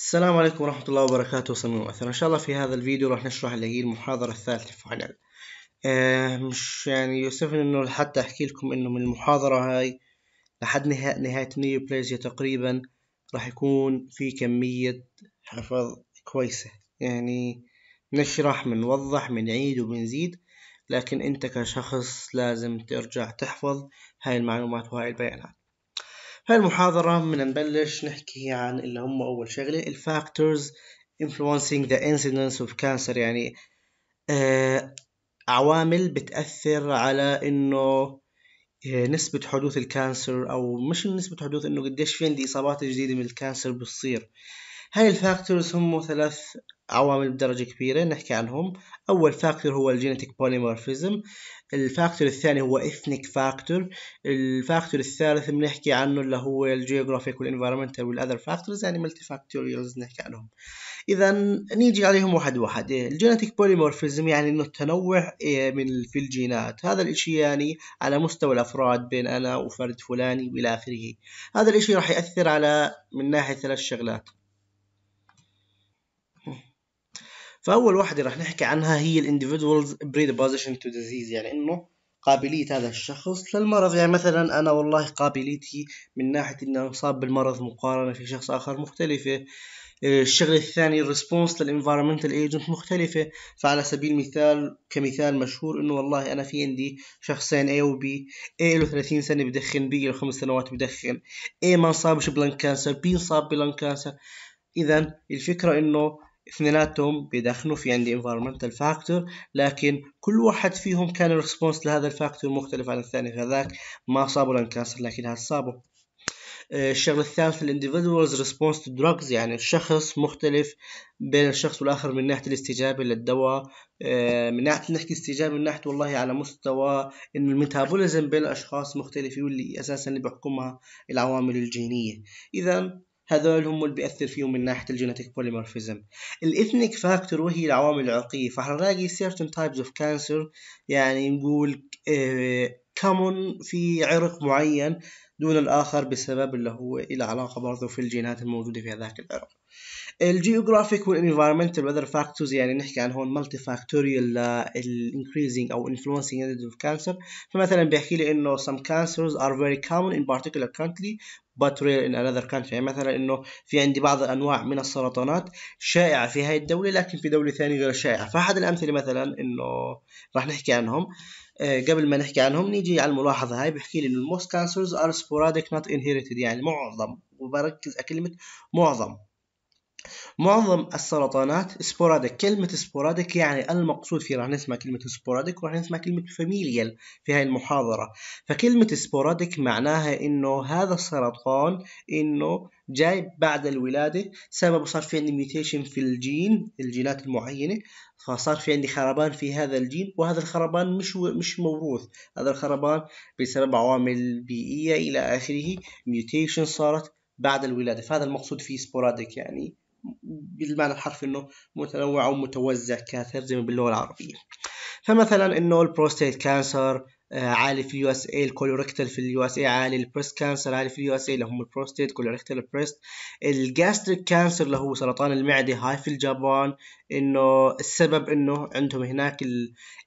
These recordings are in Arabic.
السلام عليكم ورحمة الله وبركاته وصلنا وأثر إن شاء الله في هذا الفيديو راح نشرح اللي هي المحاضرة الثالثة فعلا آه مش يعني يوسفني إنه حتى أحكي لكم إنه من المحاضرة هاي لحد نهاية نهاية نيو بليزيا تقريبا راح يكون في كمية حفظ كويسة يعني نشرح بنوضح بنعيد وبنزيد لكن أنت كشخص لازم ترجع تحفظ هاي المعلومات وهاي البيانات هاي المحاضرة بدنا نبلش نحكي عن اللي هم أول شغلة الفاكتورز influencing the incidence of cancer يعني آه عوامل بتأثر على إنه آه، نسبة حدوث الكانسر أو مش نسبة حدوث إنه قديش في عندي إصابات جديدة من الكانسر بتصير هاي الفاكتورز هم ثلاث عوامل بدرجة كبيرة نحكي عنهم أول فاكتور هو الجينيتيك بوليمورفيزم الفاكتور الثاني هو إثنيك فاكتور الفاكتور الثالث بنحكي عنه اللي هو الجيوغرافيك والإنفيرومنتال والأذر فاكتورز يعني ملتي فاكتوريالز نحكي عنهم إذا نيجي عليهم واحد واحد الجينيتيك بوليمورفيزم يعني إنه التنوع إيه، من في الجينات هذا الإشي يعني على مستوى الأفراد بين أنا وفرد فلاني وإلى آخره هذا الإشي راح يأثر على من ناحية ثلاث شغلات فاول واحده رح نحكي عنها هي الانديفيدوالز بريدبوزيشن تو ديزيز يعني انه قابليه هذا الشخص للمرض يعني مثلا انا والله قابليتي من ناحيه اني اصاب بالمرض مقارنه في شخص اخر مختلفه الشغل الثاني الريسبونس للانفايرمنتال ايجنت مختلفة فعلى سبيل المثال كمثال مشهور انه والله انا في عندي شخصين اي وبي اي له 30 سنة بدخن بي له خمس سنوات بدخن اي ما صابش بلان كانسر بي صاب بلان كانسر اذا الفكرة انه اثنيناتهم بيدخنوا في عندي environmental factor لكن كل واحد فيهم كان الريسبونس لهذا الفاكتور مختلف عن الثاني فذاك ما صابوا لانكانسر لكن هذا صابوا آه، الشغل الثالث الانديفيدوالز ريسبونس تو دراجز يعني الشخص مختلف بين الشخص والاخر من ناحيه الاستجابه للدواء آه، من ناحيه نحكي استجابه من ناحيه والله على مستوى ان الميتابوليزم بين الاشخاص مختلف واللي اساسا اللي بحكمها العوامل الجينيه اذا هذول هم اللي بيأثر فيهم من ناحية الجينيتيك بوليمورفيزم الإثنيك فاكتور وهي العوامل العرقية فحنلاقي certain types of cancer يعني نقول آه، common في عرق معين دون الآخر بسبب اللي هو إلى علاقة برضه في الجينات الموجودة في هذاك العرق الجيوغرافيك والانفايرمنتال وذر فاكتورز يعني نحكي عن هون مالتي فاكتوريال الانكريزنج او انفلونسنج اوف كانسر فمثلا بيحكي لي انه some cancers are very common in particular country but rare in another country يعني مثلا انه في عندي بعض الانواع من السرطانات شائعه في هاي الدوله لكن في دوله ثانيه غير شائعه فاحد الامثله مثلا انه راح نحكي عنهم آه، قبل ما نحكي عنهم نيجي على الملاحظه هاي بحكي لي انه most cancers are sporadic not inherited يعني معظم وبركز على كلمه معظم معظم السرطانات سبوراديك كلمة سبوراديك يعني المقصود فيه راح نسمع كلمة سبوراديك وراح نسمع كلمة فاميليال في هاي المحاضرة فكلمة سبوراديك معناها انه هذا السرطان انه جاي بعد الولادة سببه صار في عندي ميوتيشن في الجين الجينات المعينة فصار في عندي خربان في هذا الجين وهذا الخربان مش مش موروث هذا الخربان بسبب عوامل بيئية إلى آخره ميوتيشن صارت بعد الولادة فهذا المقصود فيه سبوراديك يعني بالمعنى الحرفي انه متنوع او متوزع ما باللغه العربيه فمثلا انه البروستيت كانسر آه، عالي في اليو اس اي الكولوركتال في اليو اس اي عالي البريست كانسر عالي في اليو اس اي اللي هم البروستيت كولوركتال بريست الجاستريك كانسر اللي هو سرطان المعده هاي في اليابان انه السبب انه عندهم هناك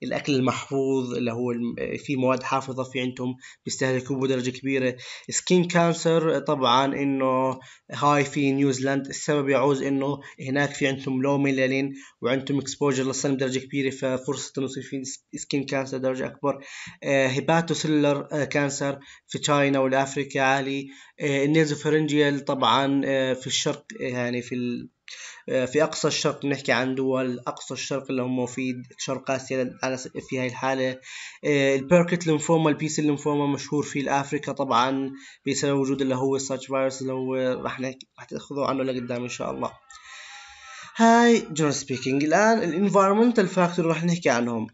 الاكل المحفوظ اللي هو في مواد حافظه في عندهم بيستهلكوه بدرجه كبيره سكين كانسر طبعا انه هاي في نيوزيلاند السبب يعوز انه هناك في عندهم لو ميلانين وعندهم اكسبوجر للسن بدرجه كبيره ففرصه انه يصير في سكين كانسر درجه اكبر هيباتو سيلر كانسر في تشاينا والافريكا عالي النيزوفرنجيال آه، طبعا آه، في الشرق يعني في آه، في أقصى الشرق نحكي عن دول أقصى الشرق اللي هم في شرق آسيا في هاي الحالة البيركت لينفوما البيسي لينفوما مشهور في أفريقيا طبعا بسبب وجود اللي هو الساتش فيروس اللي هو راح نحكي راح تاخذوا عنه لقدام إن شاء الله هاي جنرال سبيكينج الآن الانفايرمنتال فاكتور راح نحكي عنهم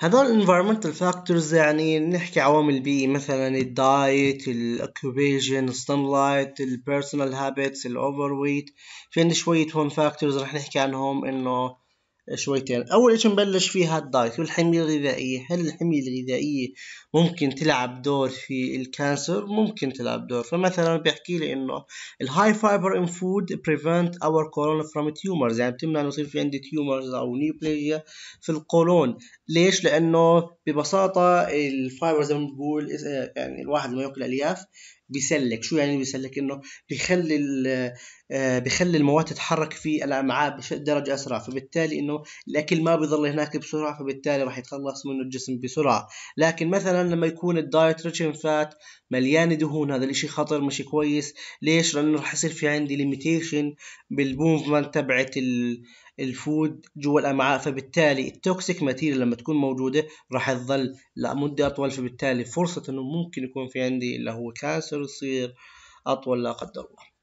هذول environmental factors يعني نحكي عوامل بيئية مثلا الدايت الاوكيبيشن لايت البيرسونال هابتس الاوفر ويت في عندنا شوية هون فاكتورز رح نحكي عنهم انه شويتين اول شيء نبلش فيها الدايت والحميه الغذائيه هل الحميه الغذائيه ممكن تلعب دور في الكانسر ممكن تلعب دور فمثلا بيحكي لي انه الهاي فايبر ان فود بريفنت اور كولون فروم تيومرز يعني بتمنع انه يصير في عندي تيومرز او نيوبليجيا في القولون ليش؟ لأنه ببساطة الفايبر زي ما بنقول يعني الواحد لما ياكل ألياف بيسلك، شو يعني بيسلك؟ إنه بيخلي آه، بيخلي المواد تتحرك في الأمعاء بدرجة أسرع، فبالتالي إنه الأكل ما بيضل هناك بسرعة فبالتالي راح يتخلص منه الجسم بسرعة، لكن مثلا لما يكون الدايت ريتش فات مليان دهون هذا الإشي خطر مش كويس، ليش؟ لأنه راح يصير في عندي ليميتيشن بالموفمنت تبعت ال الفود جوا الامعاء فبالتالي التوكسيك ماتيريال لما تكون موجوده راح تظل لمده اطول فبالتالي فرصه انه ممكن يكون في عندي اللي هو كانسر يصير اطول لا قدر الله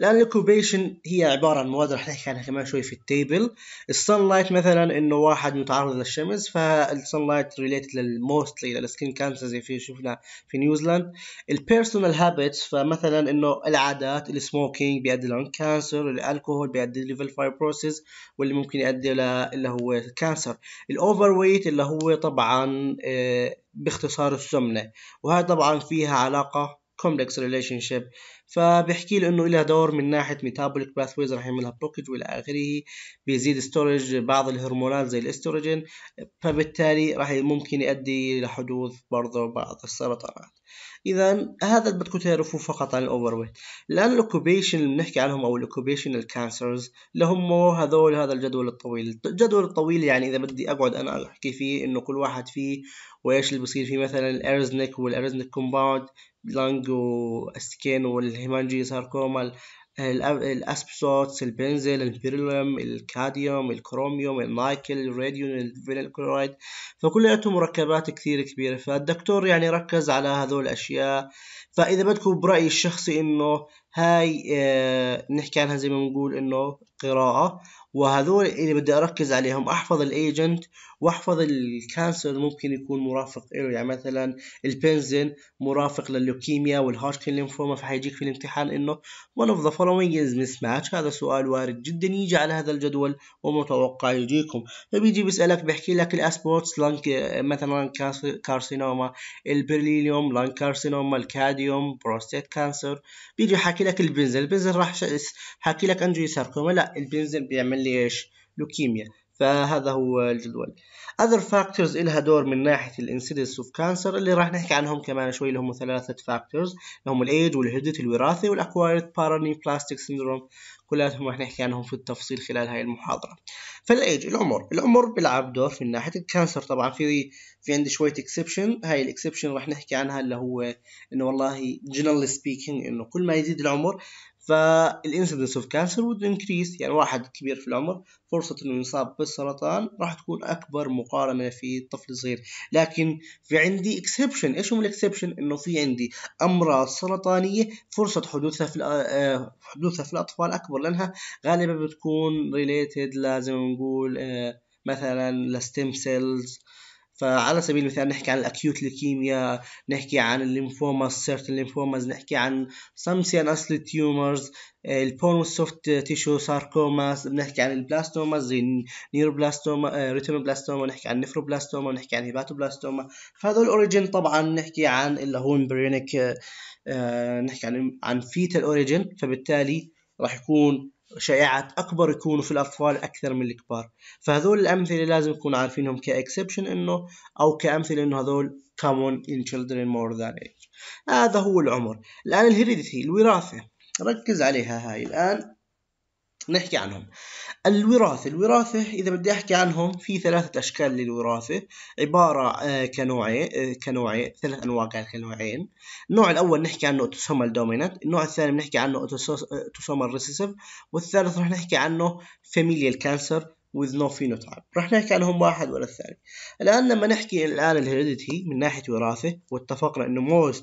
لان الاوكوبيشن هي عباره عن مواد رح نحكي عنها كمان شوي في التيبل السن لايت مثلا انه واحد متعرض للشمس فالسن لايت ريليتد للموستلي للسكين كانسر زي في شفنا في نيوزيلاند البيرسونال هابتس فمثلا انه العادات السموكينج بيؤدي لون كانسر الالكوهول بيؤدي لليفل فايبروسيس واللي ممكن يؤدي ل اللي هو كانسر الاوفر ويت اللي هو طبعا آه، باختصار السمنه وهذا طبعا فيها علاقه كومبلكس ريليشن فبيحكي له انه لها دور من ناحيه ميتابوليك باثويز رح يعملها بلوكج والى اخره بيزيد ستورج بعض الهرمونات زي الاستروجين فبالتالي رح ممكن يؤدي لحدوث برضه بعض السرطانات اذا هذا بدكم تعرفوه فقط عن الاوفر ويت الان الاوكوبيشن اللي بنحكي عنهم او الاوكوبيشنال كانسرز اللي هم هذول هذا الجدول الطويل الجدول الطويل يعني اذا بدي اقعد انا احكي فيه انه كل واحد فيه وايش اللي بصير فيه مثلا الارزنك والارزنك كومباوند لانج والسكين والهيمانجي ساركوما الاسبسوت البنزل البيريليوم الكاديوم الكروميوم النايكل الراديوم الفينيل كلورايد فكلياتهم مركبات كثير كبيره فالدكتور يعني ركز على هذول الاشياء فاذا بدكم برايي الشخصي انه هاي بنحكي آه، عنها زي ما بنقول انه قراءة وهذول اللي بدي اركز عليهم احفظ الايجنت واحفظ الكانسر ممكن يكون مرافق له يعني مثلا البنزين مرافق لللوكيميا والهاشكن لينفوما فحيجيك في الامتحان انه ون اوف ذا following is ماتش هذا سؤال وارد جدا يجي على هذا الجدول ومتوقع يجيكم فبيجي بيسالك بيحكي لك الاسبورتس لانك آه، مثلا كارسينوما البريليوم لانك كارسينوما الكاديوم بروستيت كانسر بيجي حاكي لك البنزين البنزين راح حاكي لك انجو ساركوما لا البنزين بيعمل لي ايش لوكيميا فهذا هو الجدول other factors إلها دور من ناحية الانسيدنس اوف كانسر اللي راح نحكي عنهم كمان شوي اللي هم ثلاثة factors اللي هم الايج والهيدت الوراثي والاكوايرد باراني بلاستيك syndrome كلاتهم راح نحكي عنهم في التفصيل خلال هاي المحاضرة فالإيج العمر العمر بيلعب دور في ناحية الكانسر طبعا في في عندي شوية اكسبشن هاي الاكسبشن راح نحكي عنها اللي هو إنه والله جنرال سبيكينج إنه كل ما يزيد العمر فالانسدنس اوف كانسر would increase يعني واحد كبير في العمر فرصة انه يصاب بالسرطان راح تكون اكبر مقارنة في طفل صغير لكن في عندي اكسبشن ايش هم الاكسبشن انه في عندي امراض سرطانية فرصة حدوثها في آه، حدوثها في الاطفال اكبر لانها غالبا بتكون ريليتد لازم نقول مثلا لستيم سيلز فعلى سبيل المثال نحكي عن الاكيوت ليكيميا نحكي عن الليمفوما سيرت الليمفوماز نحكي عن سامسيان اصل تيومرز البون سوفت تيشو ساركوماز بنحكي عن البلاستوما زي نيروبلاستوما آه، بلاستوما نحكي عن نيفرو بلاستوما نحكي عن هيباتو بلاستوما فهذول الاوريجن طبعا نحكي عن اللي هو امبريونيك نحكي عن عن فيتال اوريجين فبالتالي راح يكون شائعات اكبر يكونوا في الاطفال اكثر من الكبار فهذول الامثله لازم نكون عارفينهم كاكسبشن انه او كامثله انه هذول common in children more than age هذا هو العمر الان الهيريديتي الوراثه ركز عليها هاي الان نحكي عنهم الوراثة الوراثة إذا بدي أحكي عنهم في ثلاثة أشكال للوراثة عبارة كنوعين آه، كنوعين آه، ثلاث أنواع كنوعين النوع الأول نحكي عنه أوتوسومال دومينانت النوع الثاني بنحكي عنه أوتوسومال آه، ريسيسيف والثالث رح نحكي عنه فاميليال كانسر with no phenotype رح نحكي عنهم واحد ولا الثاني الآن لما نحكي الآن الهيريديتي من ناحية وراثة واتفقنا إنه most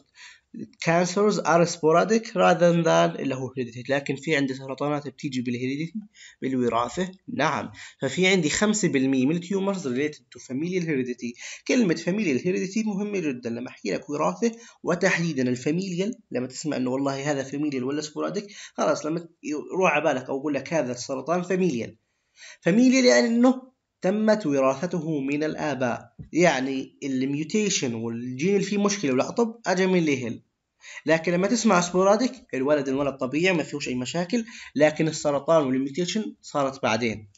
كانسرز ار سبوراديك راذر ذان اللي هو هيريديتي لكن في عندي سرطانات بتيجي بالهيريديتي بالوراثة نعم ففي عندي 5% من التيومرز ريليتد تو فاميليا هيريديتي كلمة فاميليا هيريديتي مهمة جدا لما احكي لك وراثة وتحديدا الفاميليال لما تسمع انه والله هذا فاميليال ولا سبوراديك خلاص لما يروح على بالك او اقول لك هذا السرطان فاميليال فاميليال يعني انه تمت وراثته من الآباء يعني الميوتيشن والجين اللي فيه مشكلة والعطب أجا من الاهل لكن لما تسمع سبوراديك الولد انولد طبيعي ما فيهوش اي مشاكل لكن السرطان والميوتيشن صارت بعدين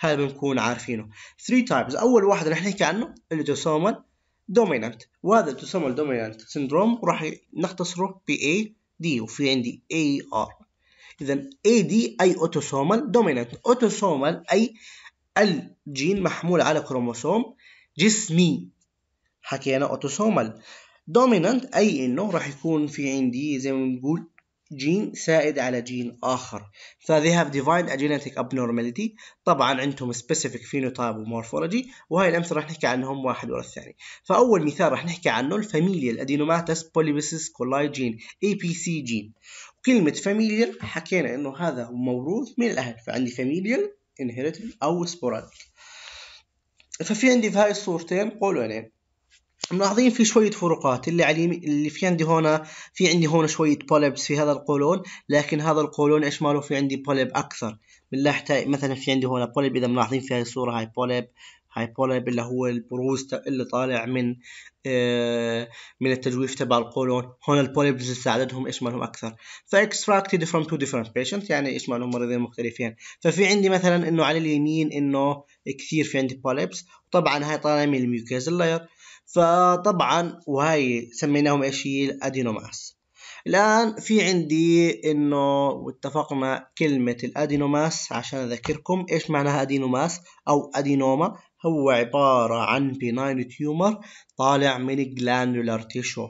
هذا بنكون عارفينه 3 تايبز اول واحد راح نحكي عنه الاوتوسومال دومينانت وهذا الاوتوسومال دومينانت سندروم راح نختصره ب A D وفي عندي A R اذا A D اي اوتوسومال دومينانت اوتوسومال اي الجين محمول على كروموسوم جسمي حكينا اوتوسومال دومينانت أي إنه راح يكون في عندي زي ما بنقول جين سائد على جين آخر ف they have defined a genetic abnormality طبعا عندهم specific phenotype ومورفولوجي وهاي الأمثلة راح نحكي عنهم واحد ورا الثاني فأول مثال راح نحكي عنه الفاميليال أدينوماتس بوليبسس كولاي جين APC جين كلمة فاميليال حكينا إنه هذا موروث من الأهل فعندي فاميليال inherited أو sporadic ففي عندي في هاي الصورتين قولوا لين ملاحظين في شوية فروقات اللي على اللي في عندي هنا في عندي هنا شوية بوليبس في هذا القولون لكن هذا القولون ايش ماله في عندي بوليب اكثر من ناحية مثلا في عندي هنا بوليب اذا ملاحظين في هاي الصورة هاي بوليب هاي بوليب اللي هو البروز اللي طالع من آه من التجويف تبع القولون هون البوليبز عددهم مالهم اكثر فاكستراكتد فروم تو ديفرنت بيشنت يعني ايش مالهم مريضين مختلفين ففي عندي مثلا انه على اليمين انه كثير في عندي بوليبس طبعا هاي طالعه من الميوكيز اللاير فطبعا وهي سميناهم ايش هي الادينوماس الان في عندي انه اتفقنا كلمة الادينوماس عشان اذكركم ايش معناها ادينوماس او ادينوما هو عبارة عن بناين تيومر طالع من الجلاندولار تيشو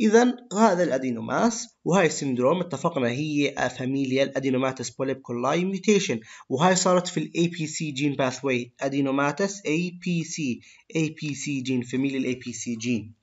إذا هذا الأدينوماس وهاي السندروم اتفقنا هي فاميليا الادينوماتس بوليب كولاي ميوتيشن وهاي صارت في ال APC جين باثوي أدينوماتس APC APC جين فاميليا APC جين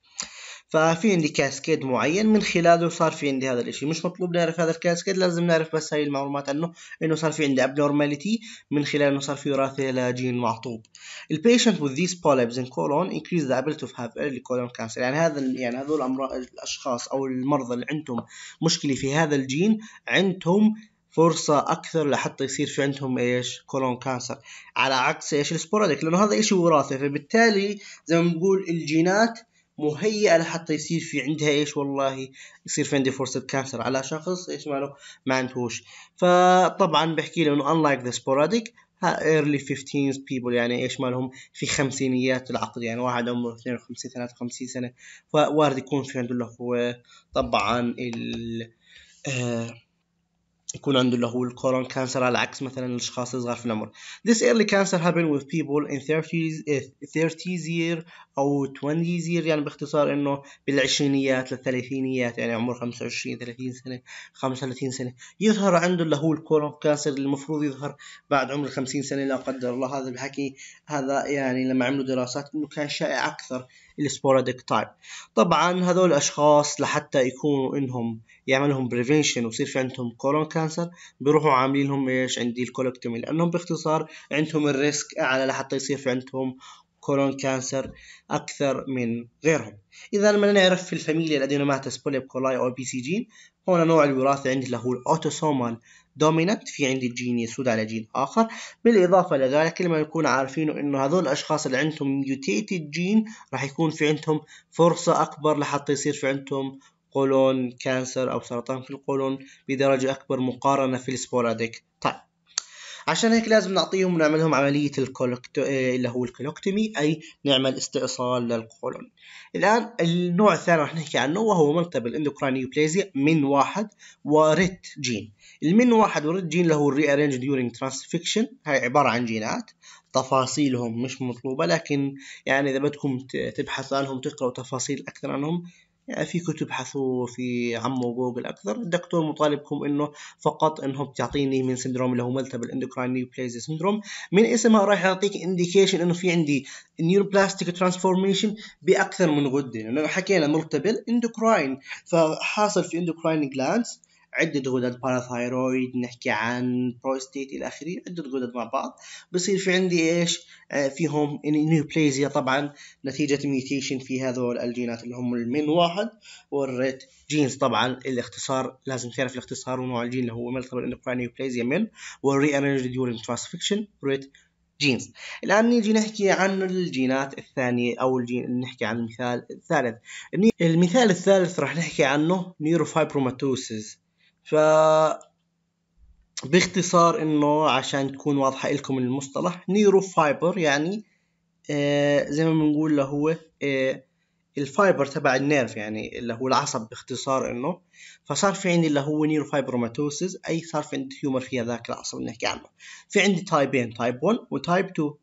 ففي عندي كاسكيد معين من خلاله صار في عندي هذا الاشي مش مطلوب نعرف هذا الكاسكيد لازم نعرف بس هاي المعلومات عنه انه صار في عندي abnormality من خلال انه صار في وراثة لجين معطوب ال patient with these polyps in colon increase the ability to have early colon cancer يعني هذا يعني هذول الاشخاص او المرضى اللي عندهم مشكلة في هذا الجين عندهم فرصة أكثر لحتى يصير في عندهم إيش كولون كانسر على عكس إيش السبوراديك لأنه هذا إشي وراثي فبالتالي زي ما بنقول الجينات مهيئه لحتى يصير في عندها ايش والله يصير في عندي فرصه كانسر على شخص ايش ماله ما عندهوش فطبعا بحكي له انه unlike the sporadic early 15s people يعني ايش مالهم في خمسينيات العقد يعني واحد عمره 52 53 سنه فوارد يكون في عنده اللي هو طبعا ال آه يكون عنده اللي هو الكولون كانسر على عكس مثلا الاشخاص الصغار في العمر this early cancer happen with people in 30 30s eh, year او 20 year يعني باختصار انه بالعشرينيات للثلاثينيات يعني عمر 25 30 سنه 35 سنه يظهر عنده اللي هو الكولون كانسر اللي المفروض يظهر بعد عمر 50 سنه لا قدر الله هذا الحكي هذا يعني لما عملوا دراسات انه كان شائع اكثر السبوراديك تايب طبعا هذول الاشخاص لحتى يكونوا انهم يعملهم بريفنشن ويصير في عندهم كولون كانسر بيروحوا عاملين لهم ايش عندي الكولكتومي لانهم باختصار عندهم الريسك اعلى لحتى يصير في عندهم كولون كانسر اكثر من غيرهم اذا لما نعرف في الفاميليا الادينوماتس بوليب كولاي او بي سي جي هون نوع الوراثه عندي اللي هو الاوتوسومال دومينانت في عندي الجين يسود على جين آخر بالإضافة لذلك لما يكون عارفين إنه هذول الأشخاص اللي عندهم ميوتيتد جين راح يكون في عندهم فرصة أكبر لحتى يصير في عندهم قولون كانسر أو سرطان في القولون بدرجة أكبر مقارنة في السبوراديك طيب عشان هيك لازم نعطيهم ونعملهم عملية الكولكتو إيه، اللي هو الكولكتومي أي نعمل استئصال للقولون الآن النوع الثاني رح نحكي عنه وهو منقب بليزيا من واحد وريت جين المن واحد وريت جين اللي هو ارينج ديورينج ترانسفكشن هاي عبارة عن جينات تفاصيلهم مش مطلوبة لكن يعني إذا بدكم تبحث عنهم تقرأوا تفاصيل أكثر عنهم يعني فيكم تبحثوا في عمو جوجل اكثر الدكتور مطالبكم انه فقط انه بتعطيني من سندروم اللي هو ملتبل اندوكراين نيوبليز سندروم من اسمها راح يعطيك انديكيشن انه في عندي نيوبلاستيك ترانسفورميشن باكثر من غده لانه حكينا ملتبل اندوكراين فحاصل في اندوكراين جلاندز عدة غدد باراثايرويد نحكي عن بروستيت إلى آخره عدة غدد مع بعض بصير في عندي إيش آه، فيهم نيوبليزيا طبعا نتيجة ميوتيشن في هذول الجينات اللي هم المين واحد والريت جينز طبعا الاختصار لازم تعرف الاختصار ونوع الجين اللي هو ملتبل اندوكراين نيوبليزيا من والري انرجي ديورنج ترانسفكشن ريت جينز الآن نيجي نحكي عن الجينات الثانية أو الجين نحكي عن المثال الثالث المثال الثالث راح نحكي عنه نيوروفايبروماتوسيس ف باختصار انه عشان تكون واضحة لكم المصطلح نيرو فايبر يعني آه زي ما بنقول له هو آه الفايبر تبع النيرف يعني اللي هو العصب باختصار انه فصار في عندي اللي هو نيرو فايبروماتوسيس اي صار في عندي تيومر في هذاك العصب اللي نحكي عنه في عندي تايبين تايب 1 وتايب 2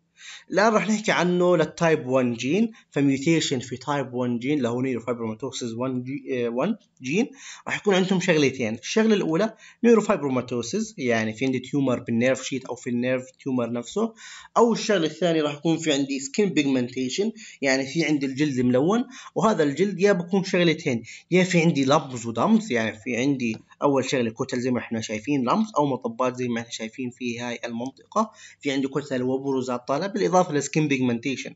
الان راح نحكي عنه للتايب 1 جين فميوتيشن في تايب 1 جين اللي هو نيرو 1 1 جين راح يكون عندهم شغلتين الشغله الاولى نيوروفايبروماتوسيس يعني في عندي تيومر بالنيرف شيت او في النيرف تيومر نفسه او الشغله الثانيه راح يكون في عندي سكين بيجمنتيشن يعني في عندي الجلد ملون وهذا الجلد يا بكون شغلتين يا في عندي لبز ودمز يعني في عندي اول شغله كتل زي ما احنا شايفين لمس او مطبات زي ما احنا شايفين في هاي المنطقه في عندي كتل وبروزات طالع بالاضافه للسكين بيجمنتيشن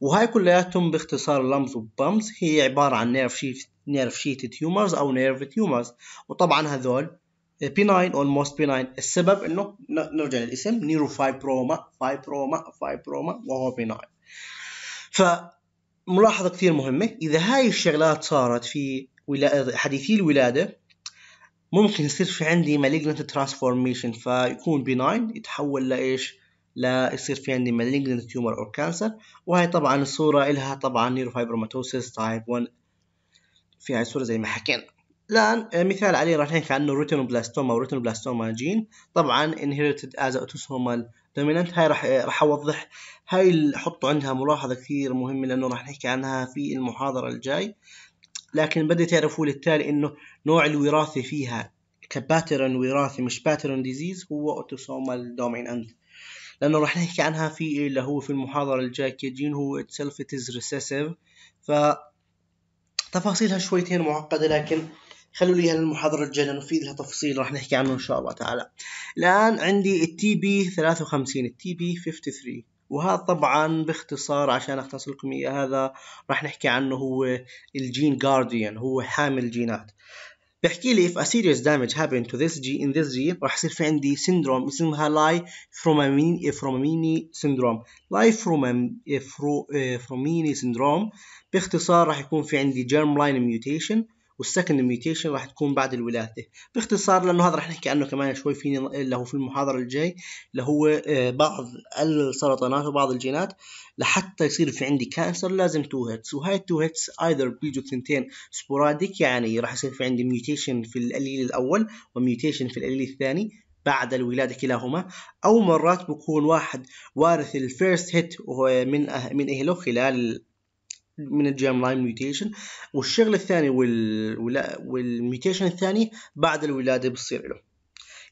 وهاي كلياتهم باختصار لمز وبامز هي عباره عن نيرف شيت نيرف شيت تيومرز او نيرف تيومرز وطبعا هذول بيناين اولموست 9 السبب انه نرجع للاسم نيرو فايبروما فايبروما فايبروما وهو 9 ف ملاحظة كثير مهمة إذا هاي الشغلات صارت في حديثي الولادة ممكن يصير في عندي malignant transformation فيكون benign يتحول لإيش؟ لا يصير في عندي malignant tumor or cancer وهي طبعا الصورة إلها طبعا neurofibromatosis type 1 في هاي الصورة زي ما حكينا الآن آه، مثال عليه راح نحكي عنه retinoblastoma retinoblastoma جين طبعا inherited as autosomal dominant هاي راح آه، راح أوضح هاي اللي حطوا عندها ملاحظة كثير مهمة لأنه راح نحكي عنها في المحاضرة الجاي لكن بدأت تعرفوا للتالي انه نوع الوراثة فيها كباترن وراثي مش باترن ديزيز هو اوتوسومال دومينانت لانه راح نحكي عنها في اللي هو في المحاضرة الجاية كجين هو اتسلف it is ف تفاصيلها شويتين معقدة لكن خلوا لي المحاضرة الجاية لأنه في لها تفصيل راح نحكي عنه إن شاء الله تعالى الآن عندي التي بي 53 التي بي 53 وهذا طبعا باختصار عشان اختصر لكم اياه هذا راح نحكي عنه هو الجين جارديان هو حامل الجينات بحكي لي if a serious damage happen to this gene in this gene راح يصير في عندي سندروم اسمها لاي فرومامين فروماميني سندروم لاي فرومام فروميني سندروم باختصار راح يكون في عندي جيرم لاين ميوتيشن والسكند ميوتيشن راح تكون بعد الولاده باختصار لانه هذا راح نحكي عنه كمان شوي في اللي هو في المحاضره الجاي اللي هو آه، بعض السرطانات وبعض الجينات لحتى يصير في عندي كانسر لازم تو هيتس وهاي التو هيتس ايذر بيجوا ثنتين سبوراديك يعني راح يصير في عندي ميوتيشن في الاليل الاول وميوتيشن في الاليل الثاني بعد الولادة كلاهما أو مرات بكون واحد وارث الفيرست هيت من أه- من أهله خلال من الجام لاين ميوتيشن والشغل الثاني وال... والميوتيشن الثاني بعد الولاده بتصير له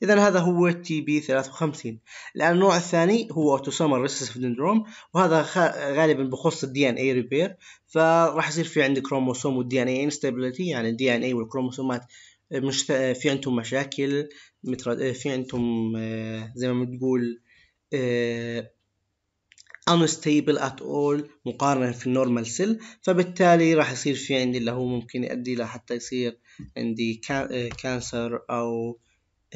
اذا هذا هو تي بي 53 الان النوع الثاني هو اوتوسومال ريسيسيف دندروم وهذا غالبا بخص الدي ان اي ريبير فراح يصير في عندك كروموسوم والدي ان اي انستابيليتي يعني الدي ان اي والكروموسومات مش في عندهم مشاكل في عندهم آه، زي ما بتقول آه، unstable at all مقارنة في النورمال سيل فبالتالي راح يصير في عندي اللي هو ممكن يؤدي إلى حتى يصير عندي كانسر آه، أو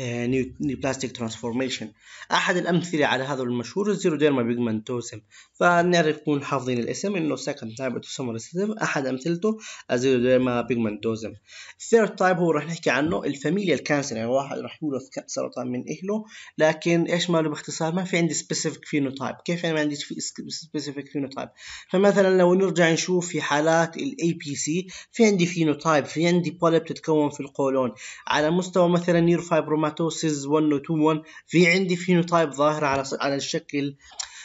نيوبلاستيك آه، ترانسفورميشن احد الامثله على هذا المشهور الزيروديرما بيجمنتوسم فنعرف نكون حافظين الاسم انه second type اوتوسومرستيف احد امثلته الزيروديرما بيجمنتوزم الثيرد تايب هو رح نحكي عنه الفاميليال كانسر يعني واحد رح يورث سرطان من اهله لكن ايش ماله باختصار ما في عندي سبيسيفيك فينوتايب كيف يعني ما عندي سبيسيفيك فينوتايب فمثلا لو نرجع نشوف في حالات الاي بي سي في عندي فينوتايب في عندي بوليب تتكون في القولون على مستوى مثلا نيرو فايبروما سكروماتوسيز 1 2 1 في عندي فينوتايب ظاهره على على الشكل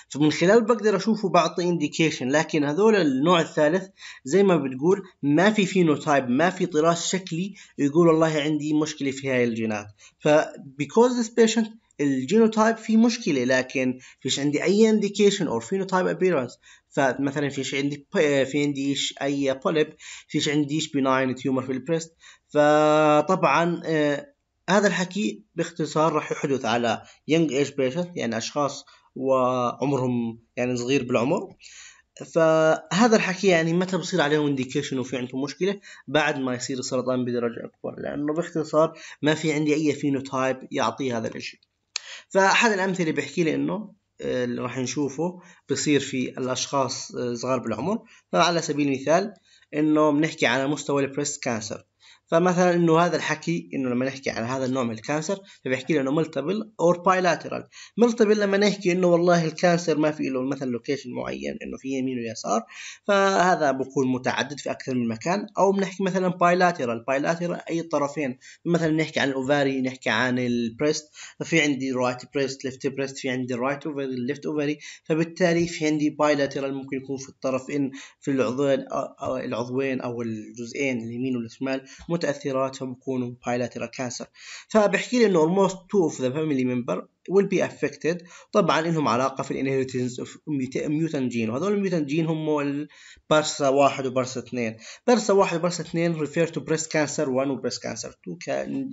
فمن خلال بقدر اشوفه بعطي انديكيشن لكن هذول النوع الثالث زي ما بتقول ما في فينوتايب ما في طراز شكلي يقول والله عندي مشكله في هاي الجينات فبيكوز ذس بيشنت الجينوتايب في مشكله لكن فيش عندي اي انديكيشن اور فينوتايب ابييرنس فمثلا فيش عندي آه، في عندي اي بوليب فيش عنديش بناين تيومر في البريست فطبعا آه، هذا الحكي باختصار راح يحدث على ينج ايج بيشنت يعني اشخاص وعمرهم يعني صغير بالعمر فهذا الحكي يعني متى بصير عليهم انديكيشن وفي عندهم مشكله بعد ما يصير السرطان بدرجه اكبر لانه باختصار ما في عندي اي فينوتايب يعطيه هذا الشيء فاحد الامثله بيحكي لي انه اللي آه، راح نشوفه بصير في الاشخاص آه، صغار بالعمر فعلى سبيل المثال انه بنحكي على مستوى البريست كانسر فمثلا انه هذا الحكي انه لما نحكي عن هذا النوع من الكانسر فبيحكي لنا انه ملتبل اور بايلاترال ملتبل لما نحكي انه والله الكانسر ما في له مثلا لوكيشن معين انه في يمين ويسار فهذا بكون متعدد في اكثر من مكان او بنحكي مثلا بايلاترال بايلاترال اي طرفين مثلا نحكي عن الاوفاري نحكي عن البريست في عندي رايت بريست ليفت بريست في عندي رايت اوفري ليفت اوفري فبالتالي في عندي بايلاترال ممكن يكون في الطرف ان في العضوين او العضوين او الجزئين اليمين والشمال متاثراتهم يكونوا bilateral cancer فبحكي لي انه almost two of the family member will be affected طبعا لهم علاقه في الانهيرتنس اوف ميوتن جين وهذول الميوتن جين هم البارسا واحد وبارسا اثنين بارسا واحد وبارسا اثنين ريفير تو بريست كانسر 1 وبريست كانسر 2 ك...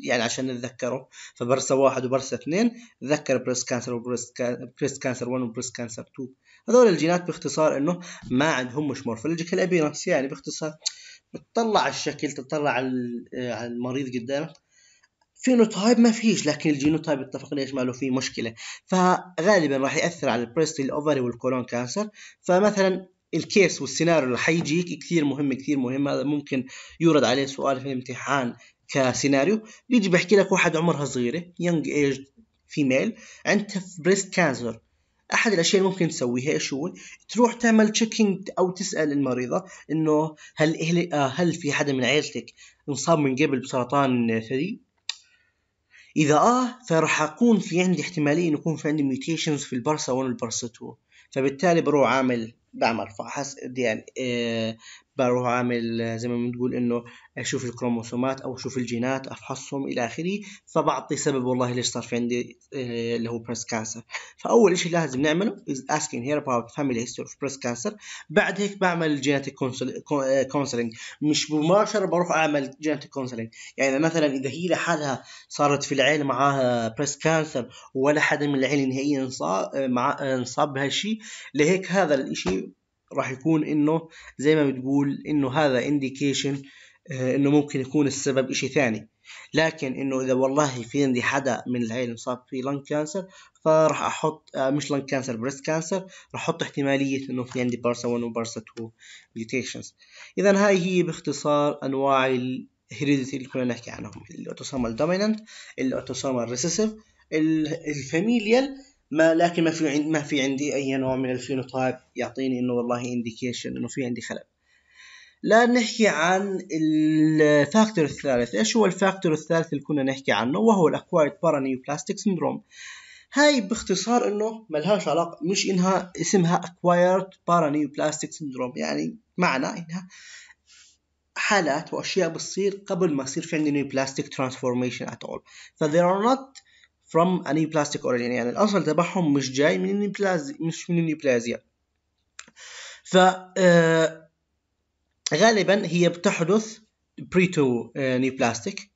يعني عشان نتذكره فبارسا واحد وبارسا اثنين ذكر بريست كانسر وبريست كانسر 1 وبريست كانسر 2 هذول الجينات باختصار انه ما عندهم مش مورفولوجيكال ابيرنس يعني باختصار بتطلع الشكل تطلع آه، المريض قدامك فينوتايب ما فيش لكن الجينوتايب التفقديش ماله فيه مشكله فغالبا راح ياثر على البريست الاوفري والكولون كانسر فمثلا الكيس والسيناريو اللي حيجيك كثير مهم كثير مهم هذا ممكن يورد عليه سؤال في الامتحان كسيناريو بيجي بحكي لك واحد عمرها صغيره يونج ايج فيميل عندها بريست كانسر احد الاشياء اللي ممكن تسويها ايش هو تروح تعمل تشيكينج او تسال المريضه انه هل آه، هل في حدا من عائلتك انصاب من قبل بسرطان ثدي اذا اه فراح اكون في عندي احتماليه انه يكون في عندي ميوتيشنز في البرسا 1 والبرسا 2 فبالتالي بروح اعمل بعمل فحص دي يعني آه، بروح اعمل زي ما بنقول انه اشوف الكروموسومات او اشوف الجينات افحصهم الى اخره فبعطي سبب والله ليش صار في عندي آه، اللي هو بريست كانسر فاول شيء لازم نعمله از اسكينج هير اباوت فاميلي هيستوري اوف بريست كانسر بعد هيك بعمل الجيناتيك آه، كونسلنج مش مباشره بروح اعمل جيناتيك كونسلنج يعني مثلا اذا هي لحالها صارت في العيله معاها بريست كانسر ولا حدا من العيله نهائيا آه، انصاب بهالشيء لهيك هذا الشيء راح يكون انه زي ما بتقول انه هذا انديكيشن آه، انه ممكن يكون السبب اشي ثاني لكن انه اذا والله في عندي حدا من العيله مصاب في لنج كانسر فراح احط آه، مش لنج كانسر بريست كانسر راح احط احتماليه انه في عندي بارسا 1 وبارسا 2 ميوتيشنز اذا هاي هي باختصار انواع الهيريديتي اللي كنا نحكي عنهم الاوتوسومال دومينانت الاوتوسومال ريسيسيف الفاميليال ما لكن ما في ما في عندي اي نوع من الفينوتايب يعطيني انه والله انديكيشن انه في عندي خلل لا نحكي عن الفاكتور الثالث ايش هو الفاكتور الثالث اللي كنا نحكي عنه وهو الاكوايرد بارانيوبلاستيك سيندروم هاي باختصار انه ملهاش علاقه مش انها اسمها اكوايرد بلاستيك سندروم، يعني معنى انها حالات واشياء بتصير قبل ما يصير في عندي نيو بلاستيك ترانسفورميشن ات اول they ار نوت from a plastic origin يعني الأصل تبعهم مش جاي من النيوبلازيا مش من النيوبلازيا ف آه، غالبا هي بتحدث بريتو آه، نيوبلاستيك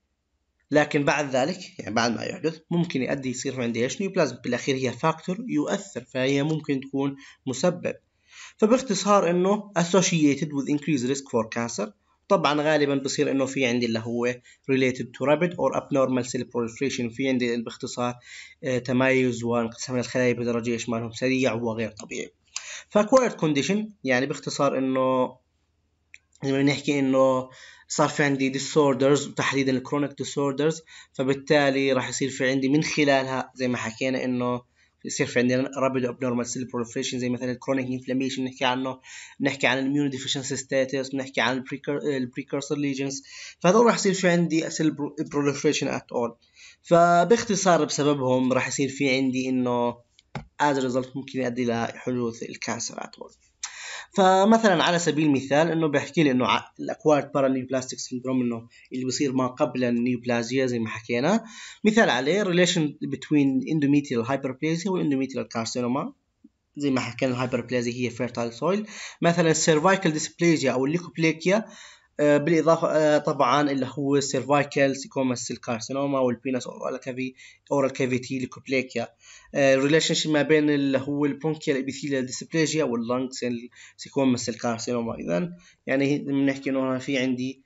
لكن بعد ذلك يعني بعد ما يحدث ممكن يؤدي يصير عندي ايش نيوبلازم بالاخير هي فاكتور يؤثر فهي ممكن تكون مسبب فباختصار انه associated with increased risk for cancer طبعا غالبا بصير انه في عندي اللي هو related to rapid or abnormal cell proliferation في عندي باختصار آه، تمايز وانقسام الخلايا بدرجة ايش مالهم سريع وغير طبيعي فكوارد كونديشن يعني باختصار انه زي ما بنحكي انه صار في عندي disorders وتحديدا chronic disorders فبالتالي راح يصير في عندي من خلالها زي ما حكينا انه يصير في عندنا رابيد اب نورمال سيل بروفيشن زي مثلا الكرونيك انفلاميشن نحكي عنه نحكي عن الميون ديفيشنسي ستاتس نحكي عن البريكرسر ليجنز فهذول راح يصير في عندي سيل بروفيشن ات اول فباختصار بسببهم راح يصير في عندي انه از ريزلت ممكن يؤدي لحدوث الكانسر ات اول فمثلا على سبيل المثال انه بيحكي لي انه الاكوارد بارا نيوبلاستيك سندروم انه اللي بصير ما قبل النيوبلازيا زي ما حكينا مثال عليه ريليشن بتوين اندوميتريال هايبربليزيا واندوميتريال كارسينوما زي ما حكينا الهايبربلازيا هي فيرتايل سويل مثلا السيرفايكال ديسبليزيا او الليكوبليكيا آه، بالاضافه آه، طبعا اللي هو السيرفايكال سيكومس الكارسينوما والبينس اورال كافي اورال كافيتي ليكوبليكيا الريليشن آه، ما بين اللي هو البونكيال ابيثيليال ديسبليجيا واللنجز سيكومس الكارسينوما اذا يعني بنحكي انه في عندي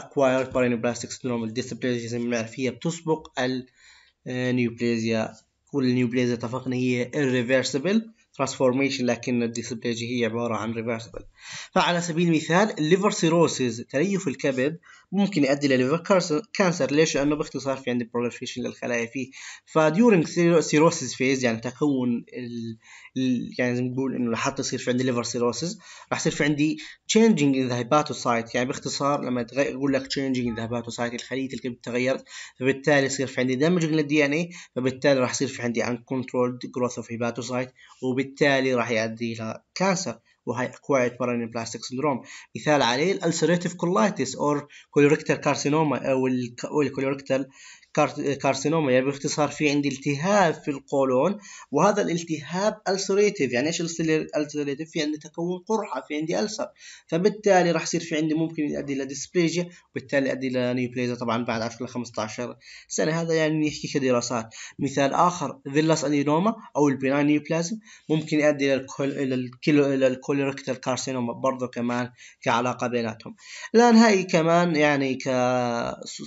acquired بارينوبلاستيك سيندروم الديسبليجيا زي ما بنعرف هي بتسبق النيوبليزيا والنيوبليزيا اتفقنا هي irreversible transformation لكن الديسبليجيا هي عبارة عن reversible فعلى سبيل المثال الليفر سيروسيز تليف الكبد ممكن يؤدي إلى ليفر كانسر ليش؟ لأنه باختصار في عندي بروليفريشن للخلايا فيه فديورنج سيروسيز فيز يعني تكون ال... ال... يعني زي ما نقول إنه لحتى يصير في عندي ليفر سيروسيز راح يصير في عندي تشينجينج ان ذا هيباتوسايت يعني باختصار لما تغير أقول لك تشينجينج ان ذا هيباتوسايت الخلية الكبد تغيرت فبالتالي يصير في عندي damaging للدي ان اي فبالتالي راح يصير في عندي ان uncontrolled جروث اوف هيباتوسايت وبالتالي راح يؤدي إلى كانسر وهي acquired malignant plastic syndrome مثال عليه الالسريتيف كولايتس اور كولوريكتال كارسينوما او الكولوريكتال كارسينوما يعني باختصار في عندي التهاب في القولون وهذا الالتهاب ألسريتيف يعني ايش ألسريتيف في عندي تكون قرحه في عندي ألسر فبالتالي راح يصير في عندي ممكن يؤدي الى ديسبليجيا وبالتالي يؤدي الى نيوبليزا طبعا بعد 10 ل 15 سنه هذا يعني نحكي كدراسات مثال اخر فيلاس انينوما او البيناين نيوبلازم ممكن يؤدي الى الكيلو الى الكوليركتال كارسينوما برضه كمان كعلاقه بيناتهم الان هاي كمان يعني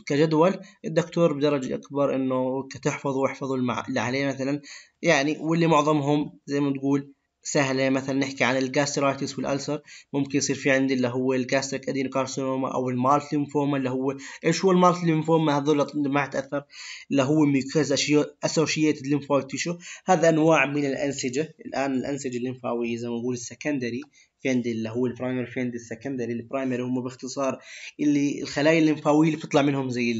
كجدول الدكتور بدرس درجة أكبر إنه تحفظوا واحفظوا اللي عليه مثلا يعني واللي معظمهم زي ما تقول سهلة مثلا نحكي عن الجاسترايتس والألسر ممكن يصير في عندي اللي هو الجاستريك أدين كارسينوما أو المالت ليمفوما اللي هو إيش هو المالت ليمفوما هذول ما تأثر اللي هو ميكوز أسوشيتد ليمفويد تيشو هذا أنواع من الأنسجة الآن الأنسجة الليمفاوية زي ما نقول السكندري فيند اللي هو البرايمري فيند السكندري البرايمري هم باختصار اللي الخلايا الليمفاويه اللي بتطلع منهم زي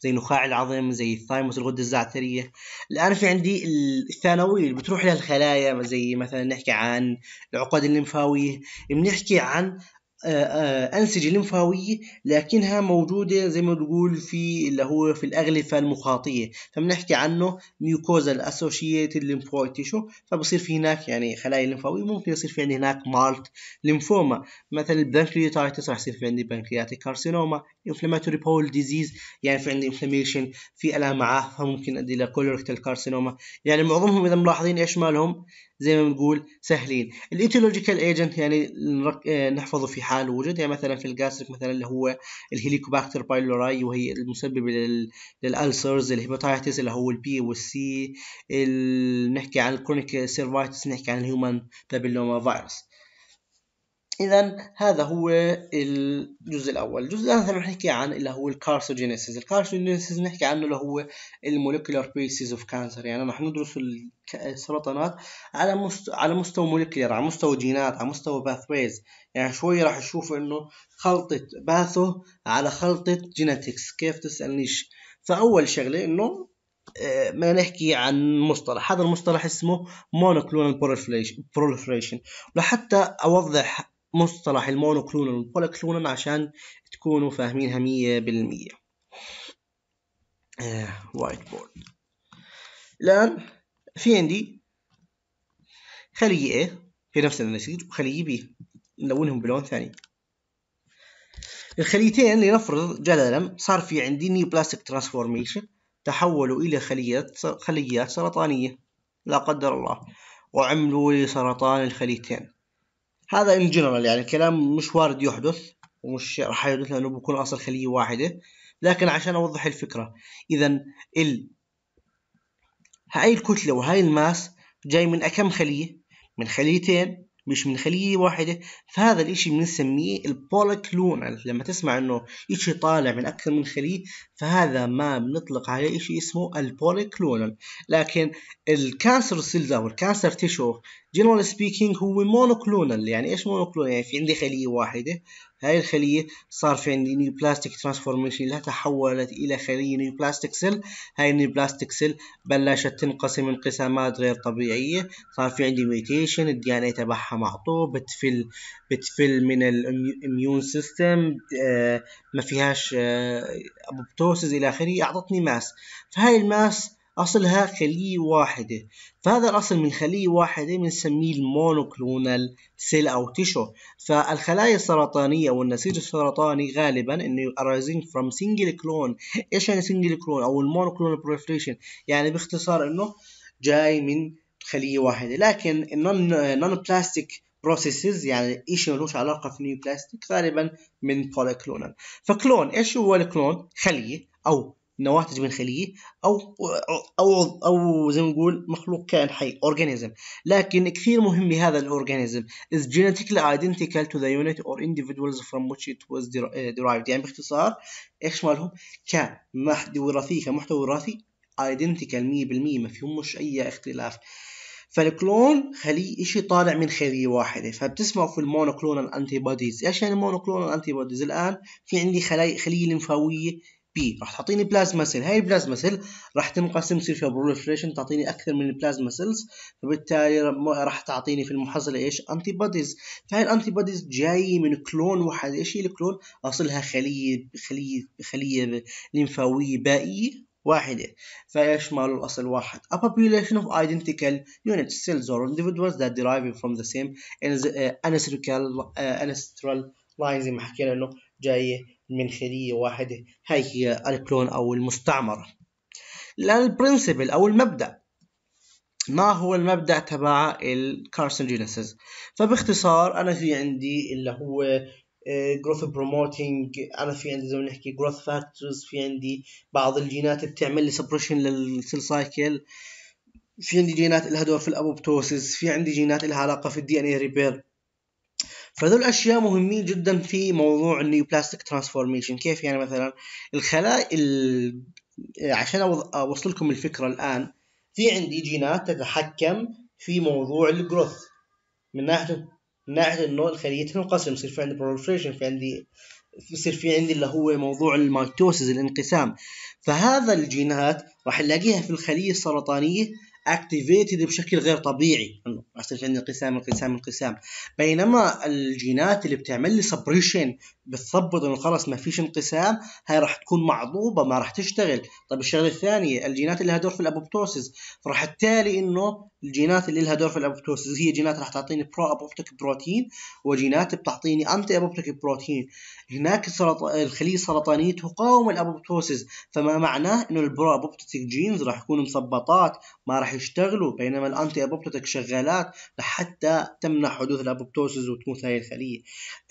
زي نخاع العظم زي الثايموس الغده الزعتريه الان في عندي الثانويه اللي بتروح للخلايا زي مثلا نحكي عن العقد الليمفاويه بنحكي عن آه، آه، أنسجة لمفاوية لكنها موجودة زي ما تقول في اللي هو في الأغلفة المخاطية فبنحكي عنه ميوكوزال أسوشيتد ليمفويد تيشو فبصير في هناك يعني خلايا لمفاوية ممكن يصير في عندي هناك مالت ليمفوما مثلا البنكرياتايتس راح يصير في عندي بنكرياتيك كارسينوما انفلاماتوري بول ديزيز يعني في عندي انفلاميشن في ألام معاه فممكن أدي لكولوركتال كارسينوما يعني معظمهم إذا ملاحظين إيش مالهم زي ما بنقول سهلين الإيتيولوجيكال ايجنت يعني آه، نحفظه في حال وجودها يعني مثلا في الجاستريك مثلا اللي هو الهيليكوباكتر بايلوراي وهي المسبب للالسرز الهيباتايتس اللي هو البي والسي نحكي عن الكرونيك سيرفايتس نحكي عن الهيومن بابيلوما فيروس إذا هذا هو الجزء الأول، الجزء الثاني رح نحكي عن اللي هو الكارسوجينيسيس، الكارسوجينيسيس بنحكي عنه اللي هو المولكيولار بيسز اوف كانسر، يعني رح ندرس السرطانات على مستوى على مستوى مولكيولار على مستوى جينات، على مستوى باثويز، يعني شوي رح نشوف إنه خلطة باثو على خلطة جينيتكس، كيف تسألنيش؟ فأول شغلة إنه ما آه، نحكي عن مصطلح هذا المصطلح اسمه مونوكلونال proliferation ولحتى اوضح مصطلح المونوكلونال والبوليكلونال عشان تكونوا فاهمينها مية بالمية وايت آه، بورد الآن في عندي خلية A في نفس النسيج وخلية B نلونهم بلون ثاني الخليتين لنفرض جدلا صار في عندي نيو بلاستيك ترانسفورميشن تحولوا إلى خليات خليات سرطانية لا قدر الله وعملوا لي سرطان الخليتين هذا ان جنرال يعني الكلام مش وارد يحدث ومش راح يحدث لانه بكون اصل خليه واحده لكن عشان اوضح الفكره اذا ال هاي الكتله وهاي الماس جاي من اكم خليه من خليتين مش من خليه واحده فهذا الاشي بنسميه البوليكلونال لما تسمع انه اشي طالع من اكثر من خليه فهذا ما بنطلق عليه اشي اسمه البوليكلونال لكن الكانسر سيلز او الكانسر تيشو جنرال سبيكينج هو مونوكلونال يعني ايش مونوكلونال يعني في عندي خليه واحده هاي الخليه صار في عندي نيو بلاستيك ترانسفورميشن لها تحولت الى خليه نيو بلاستيك سيل هاي النيو بلاستيك سيل بلشت تنقسم انقسامات غير طبيعيه صار في عندي ميتيشن الدي ان اي تبعها معطوب بتفل بتفل من الاميون سيستم آه ما فيهاش آه ابوبتوسز الى اخره اعطتني ماس فهاي الماس أصلها خلية واحدة فهذا الأصل من خلية واحدة بنسميه المونوكلونال سيل أو تيشو فالخلايا السرطانية أو النسيج السرطاني غالبا إنه arising from single clone إيش يعني single clone أو المونوكلونال proliferation يعني باختصار إنه جاي من خلية واحدة لكن النون بلاستيك بروسيسز يعني ايش ملوش علاقه في نيو بلاستيك غالبا من بوليكلونال فكلون ايش هو الكلون خليه او نواتج من خليه او او او زي ما نقول مخلوق كائن حي اورجانيزم لكن كثير مهم لهذا الاورجانيزم is genetically identical to the unit or individuals from which it was eh, derived يعني باختصار ايش مالهم كمحتوى وراثي كمحتوى وراثي identical 100% ما فيهم مش اي اختلاف فالكلون خليه شيء طالع من خلية واحدة فبتسمعوا في المونوكلونال انتي بوديز ايش يعني مونوكلونال انتي بوديز الان في عندي خلايا خلية لمفاوية بي راح تعطيني بلازما سيل هاي البلازما سيل راح تنقسم يصير فيها بروليفريشن تعطيني اكثر من البلازما سيلز فبالتالي راح تعطيني في المحصله ايش انتي بوديز فهاي الانتي بوديز جاي من كلون واحد ايش هي الكلون اصلها خليه خليه خليه لمفاويه بائيه واحدة فيشمل الأصل واحد a population of identical unit cells or individuals that derive from the same ancestral uh, ancestral line زي ما حكينا إنه جاية من خلية واحدة هاي هي الكلون أو المستعمرة الآن البرنسبل أو المبدأ ما هو المبدأ تبع الكارسنجينيسيس فباختصار أنا في عندي اللي هو جروث آه، بروموتنج انا في عندي زي ما نحكي جروث فاكتورز في عندي بعض الجينات بتعمل لي سبريشن للسيل سايكل في عندي جينات لها دور في الابوبتوسيس في عندي جينات لها علاقه في الدي ان اي ريبير فذول اشياء مهمين جدا في موضوع النيو بلاستيك ترانسفورميشن كيف يعني مثلا الخلايا ال... عشان اوصل لكم الفكره الان في عندي جينات تتحكم في موضوع الجروث من ناحيه من ناحيه انه الخليه تنقسم يصير في عندي بروفريشن في عندي يصير في عندي اللي هو موضوع الميتوسيس الانقسام فهذا الجينات راح نلاقيها في الخليه السرطانيه اكتيفيتد بشكل غير طبيعي انه يصير عندي انقسام انقسام انقسام بينما الجينات اللي بتعمل لي سبريشن بتثبط انه خلاص ما فيش انقسام هاي راح تكون معضوبه ما راح تشتغل طيب الشغله الثانيه الجينات اللي لها دور في الابوبتوسيس فراح التالي انه الجينات اللي لها دور في الابوبتوسز هي جينات راح تعطيني برو ابوبتيك بروتين وجينات بتعطيني انتي ابوبتيك بروتين هناك سرط... الخليه السرطانيه تقاوم الابوبتوسز فما معناه انه البرو ابوبتيك جينز راح يكونوا مثبطات ما راح يشتغلوا بينما الانتي ابوبتيك شغالات لحتى تمنع حدوث الابوبتوسز وتموت هاي الخليه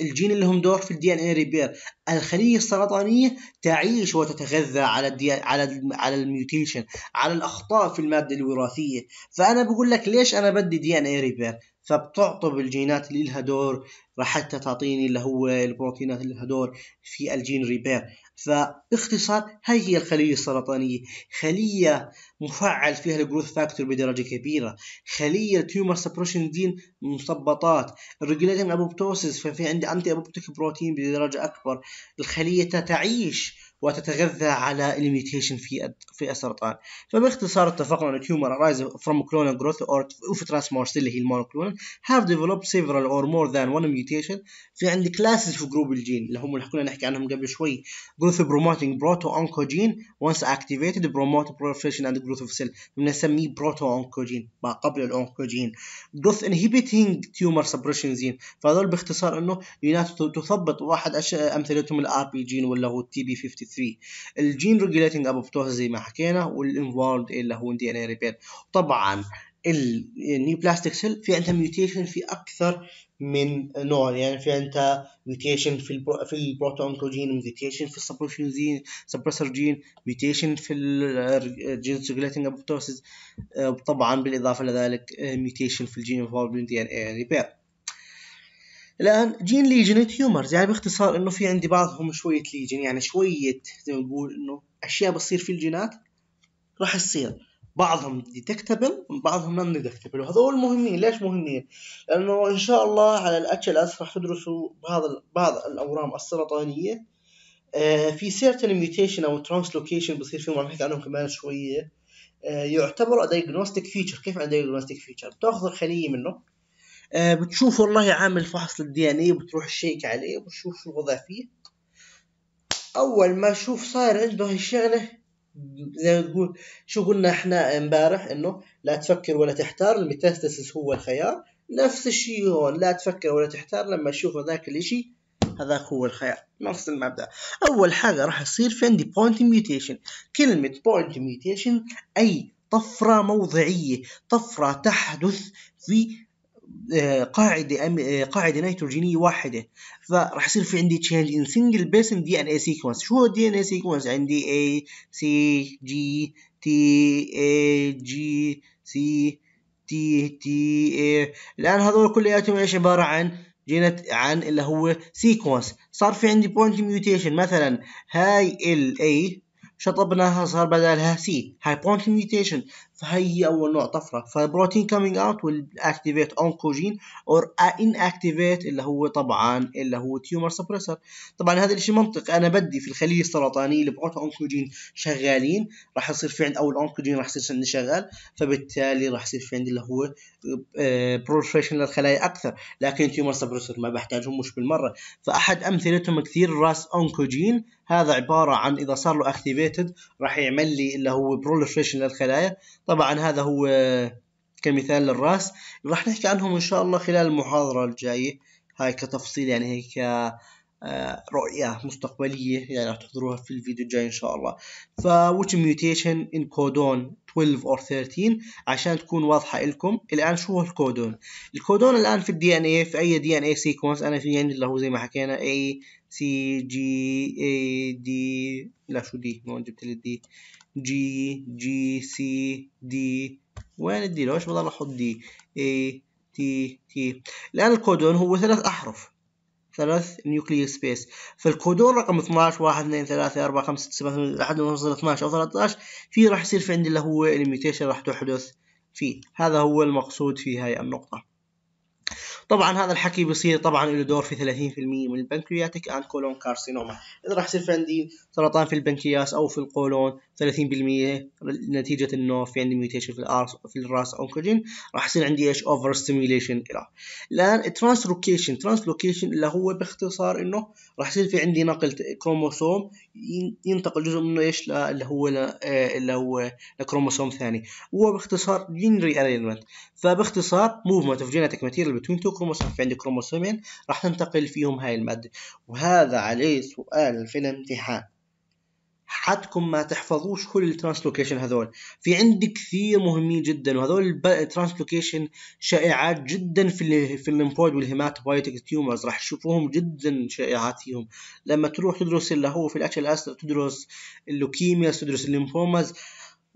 الجين اللي هم دور في الدي ان اي ريبير الخليه السرطانيه تعيش وتتغذى على الدي... على على الميوتيشن على الاخطاء في الماده الوراثيه فانا بقول بقول لك ليش انا بدي دي ان اي ريبير فبتعطب الجينات اللي لها دور حتى تعطيني اللي هو البروتينات اللي لها دور في الجين ريبير فباختصار هاي هي الخلية السرطانية خلية مفعل فيها الجروث فاكتور بدرجة كبيرة خلية تيومر سبريشن جين مثبطات الريجليتنج ابوبتوسيس ففي عندي انتي ابوبتيك بروتين بدرجة اكبر الخلية تعيش وتتغذى على الميتيشن في في السرطان فباختصار اتفقنا ان تيومر ارايز فروم كلونال جروث اور في ترانسمورس اللي هي المونوكلون هاف ديفلوب سيفرال اور مور ذان وان ميوتيشن في عندي كلاسز في جروب الجين اللي هم اللي كنا نحكي عنهم قبل شوي جروث بروموتنج بروتو اونكوجين وانس اكتيفيتد بروموت بروفيشن اند جروث اوف سيل بنسميه بروتو اونكوجين ما قبل الاونكوجين جروث انهبيتنج تيومر سبريشن زين فهذول باختصار انه يناتو تثبط واحد امثلتهم الار بي جين ولا هو تي بي 50 3 الجين ريجوليتنج ابوبتوز زي ما حكينا والانفولد اللي هو الدي ان اي ريبير طبعا النيو بلاستيك سيل في عندها ميوتيشن في اكثر من نوع يعني في عندها ميوتيشن في البرو في البروتو اونكوجين ميوتيشن في السبريشن جين سبريسر جين ميوتيشن في الجين ريجوليتنج ابوبتوسز طبعا بالاضافه لذلك ميوتيشن آه، في الجين انفولد دي ان اي ريبير الان جين ليجن تيومرز يعني باختصار انه في عندي بعضهم شويه ليجن يعني شويه زي ما نقول انه اشياء بتصير في الجينات راح تصير بعضهم ديتكتبل وبعضهم نون ديتكتبل وهذول مهمين ليش مهمين؟ لانه ان شاء الله على الاتش ال اس راح تدرسوا بعض بعض الاورام السرطانيه آه، في سيرتن ميوتيشن او ترانسلوكيشن بصير فيهم راح نحكي عنهم كمان شويه آه، يعتبر دايجنوستيك فيتشر كيف عن دايجنوستيك فيتشر؟ بتاخذ الخليه منه آه، بتشوف والله عامل فحص للدي ان اي بتروح تشيك عليه بتشوف شو الوضع فيه اول ما اشوف صاير عنده هالشغله زي ما تقول شو قلنا احنا امبارح انه لا تفكر ولا تحتار الميتاستاسيس هو الخيار نفس الشيء هون لا تفكر ولا تحتار لما تشوف هذاك الاشي هذاك هو الخيار نفس المبدا اول حاجه راح يصير في عندي بوينت ميوتيشن كلمه بوينت ميوتيشن اي طفره موضعيه طفره تحدث في قاعدة أم... قاعدة نيتروجينية واحدة فراح يصير في عندي تشينج ان سنجل ان دي ان اي سيكونس شو هو الدي ان اي سيكونس عندي اي سي جي تي اي جي سي تي تي اي الان هذول كلياتهم ايش عبارة عن جينات عن اللي هو سيكونس صار في عندي بوينت ميوتيشن مثلا هاي ال اي شطبناها صار بدالها سي هاي بوينت ميوتيشن فهي أول نوع طفرة فالبروتين اوت out اكتيفيت اونكوجين اور ان اكتيفيت اللي هو طبعا اللي هو تيومر سبريسر طبعا هذا الشيء منطقي أنا بدي في الخلية السرطانية اللي بقعتها شغالين راح يصير في عند أول اونكوجين راح يصير عندي شغال فبالتالي راح يصير في عندي اللي هو بروفيشن آه، للخلايا أكثر لكن تيومر سبريسر ما بحتاجهم مش بالمرة فأحد أمثلتهم كثير راس اونكوجين هذا عبارة عن إذا صار له اكتيفيتد راح يعمل لي اللي هو بروفيشن للخلايا طبعا هذا هو كمثال للراس راح نحكي عنهم ان شاء الله خلال المحاضرة الجاية هاي كتفصيل يعني هيك آه، رؤية مستقبلية يعني راح تحضروها في الفيديو الجاي ان شاء الله ف which mutation in codon 12 or 13 عشان تكون واضحة لكم الان شو هو الكودون الكودون الان في الدي ان اي في اي دي ان اي سيكونس انا في عندي اللي هو زي ما حكينا اي سي جي اي دي لا شو دي ما جبت لي الدي جي جي سي دي وين الدي لو بضل احط دي اي تي تي الان الكودون هو ثلاث احرف ثلاث نيوكليير سبيس فالكودون رقم 12 1 2 3 4 5 6 7 8 لحد ما نوصل 12 او 13 في راح يصير في عندي اللي هو الميوتيشن راح تحدث فيه هذا هو المقصود في هاي النقطه طبعا هذا الحكي بيصير طبعا له دور في 30% من البنكرياتيك اند كولون كارسينوما اذا راح يصير في عندي سرطان في البنكرياس او في القولون 30% نتيجه انه في عندي ميوتيشن في الارس في الراس اونكوجين راح يصير عندي ايش اوفر ستيميوليشن الى الان الترانسلوكيشن ترانسلوكيشن اللي هو باختصار انه راح يصير في عندي نقل كروموسوم ينتقل جزء منه ايش اللي هو آه، اللي هو لكروموسوم ثاني هو باختصار جين ري ارينمنت فباختصار موفمنت اوف جينيتك ماتيريال بتوين تو كروموسوم في عندي كروموسومين راح تنتقل فيهم هاي المادة وهذا عليه سؤال في الامتحان حدكم ما تحفظوش كل الترانسلوكيشن هذول في عندي كثير مهمين جدا وهذول الترانسلوكيشن شائعات جدا في الـ في الليمفويد والهيماتوبايتك تيومرز راح تشوفوهم جدا شائعات فيهم لما تروح تدرس اللي هو في الاتش ال اس تدرس اللوكيميا تدرس الليمفوماز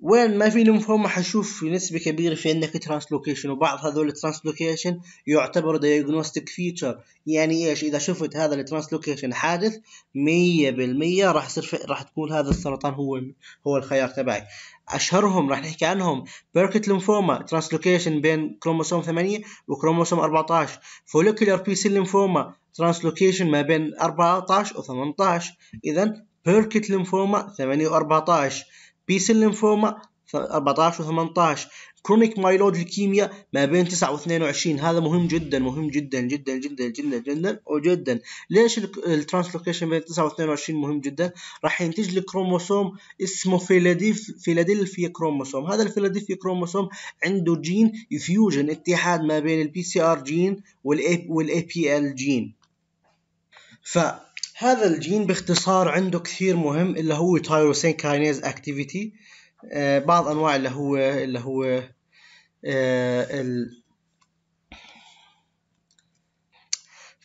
وين ما في ليمفوما حشوف في نسبة كبيرة في عندك ترانسلوكيشن وبعض هذول الترانسلوكيشن يعتبر دايجنوستيك فيتشر يعني ايش اذا شفت هذا الترانسلوكيشن حادث مية بالمية راح يصير راح تكون هذا السرطان هو هو الخيار تبعي اشهرهم راح نحكي عنهم بيركت لمفوما ترانسلوكيشن بين كروموسوم 8 وكروموسوم 14 فوليكولار بي سي لمفوما ترانسلوكيشن ما بين 14 و 18 اذا بيركت لمفوما 8 و 14 بي سيل لينفوما 14 و18 كرونيك مايلود ليكيميا ما بين 9 و22 هذا مهم جدا مهم جدا جدا جدا جدا جدا وجدا ليش الترانسلوكيشن بين 9 و22 مهم جدا راح ينتج لي كروموسوم اسمه فيلاديف فيلادلفيا كروموسوم هذا الفيلادلفيا كروموسوم عنده جين فيوجن اتحاد ما بين البي سي ار جين والاي بي ال جين ف هذا الجين باختصار عنده كثير مهم اللي هو تايروسين كاينيز اكتيفيتي بعض انواع اللي هو اللي هو في آه،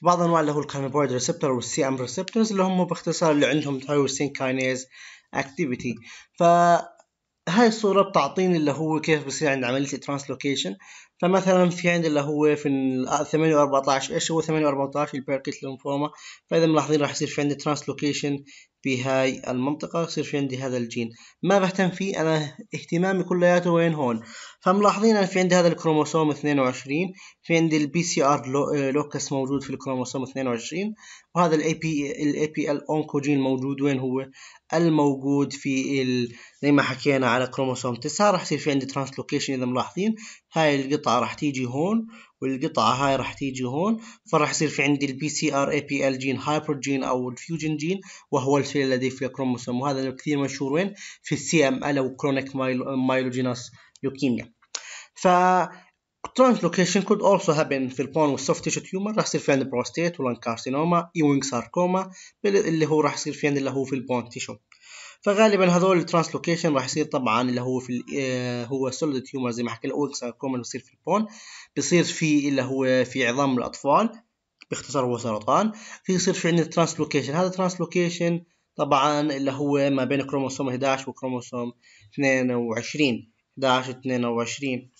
بعض انواع اللي هو الكارنيفويد ريسبتور والسي ام ريسبتورز اللي هم باختصار اللي عندهم تايروسين كاينيز اكتيفيتي فهاي الصورة بتعطيني اللي هو كيف بصير عند عملية الترانسلوكيشن فمثلا في عند اللي هو في ال 8 و14 ايش هو 8 و14 البيركت لينفوما فاذا ملاحظين راح يصير في عندي ترانسلوكيشن بهاي المنطقة يصير في عندي هذا الجين ما بهتم فيه انا اهتمامي كلياته وين هون فملاحظين أنا في عندي هذا الكروموسوم 22 في عندي البي سي ار لوكس موجود في الكروموسوم 22 وهذا الاي بي الاي بي ال اونكوجين موجود وين هو الموجود في ال... زي ما حكينا على كروموسوم 9 راح يصير في عندي ترانسلوكيشن اذا ملاحظين هاي القطعه راح تيجي هون والقطعه هاي راح تيجي هون فراح يصير في عندي البي سي ار اي بي ال جين هايبر جين او الفيوجن جين وهو الفيل الذي في الكروموسوم وهذا كثير مشهور وين في السي ام ال او كرونيك مايلوجينوس لوكيميا ف لوكيشن كود اولسو هابن في البون والسوفت تيشو تيومر راح يصير في عند البروستيت ولان كارسينوما ايوينج ساركوما اللي هو راح يصير في عند اللي هو في البون تيشو فغالبا هذول الترانسلوكيشن راح يصير طبعا اللي هو في آه، هو سوليد تيومر زي ما حكينا اول ساركوما بيصير في البون بيصير في اللي هو في عظام الاطفال باختصار هو سرطان يصير في عندنا ترانسلوكيشن هذا ترانسلوكيشن طبعا اللي هو ما بين كروموسوم 11 وكروموسوم 22 11 22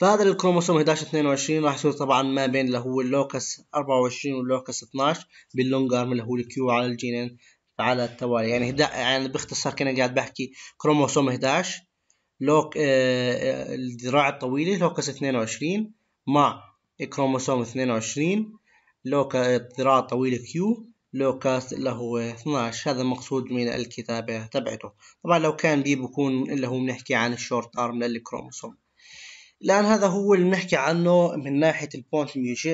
فهذا الكروموسوم 11 22 راح يصير طبعا ما بين اللي هو اللوكس 24 واللوكس 12 باللونج ارم اللي هو الكيو على الجينين على التوالي يعني هدا يعني باختصار كنا قاعد بحكي كروموسوم 11 آه، آه، لوك آه الذراع الطويلة لوكس 22 مع كروموسوم 22 لوك الذراع الطويلة كيو لوكاس اللي هو 12 هذا مقصود من الكتابة تبعته طبعا لو كان بي بكون اللي هو بنحكي عن الشورت ارم للكروموسوم الآن هذا هو اللي بنحكي عنه من ناحية البوينت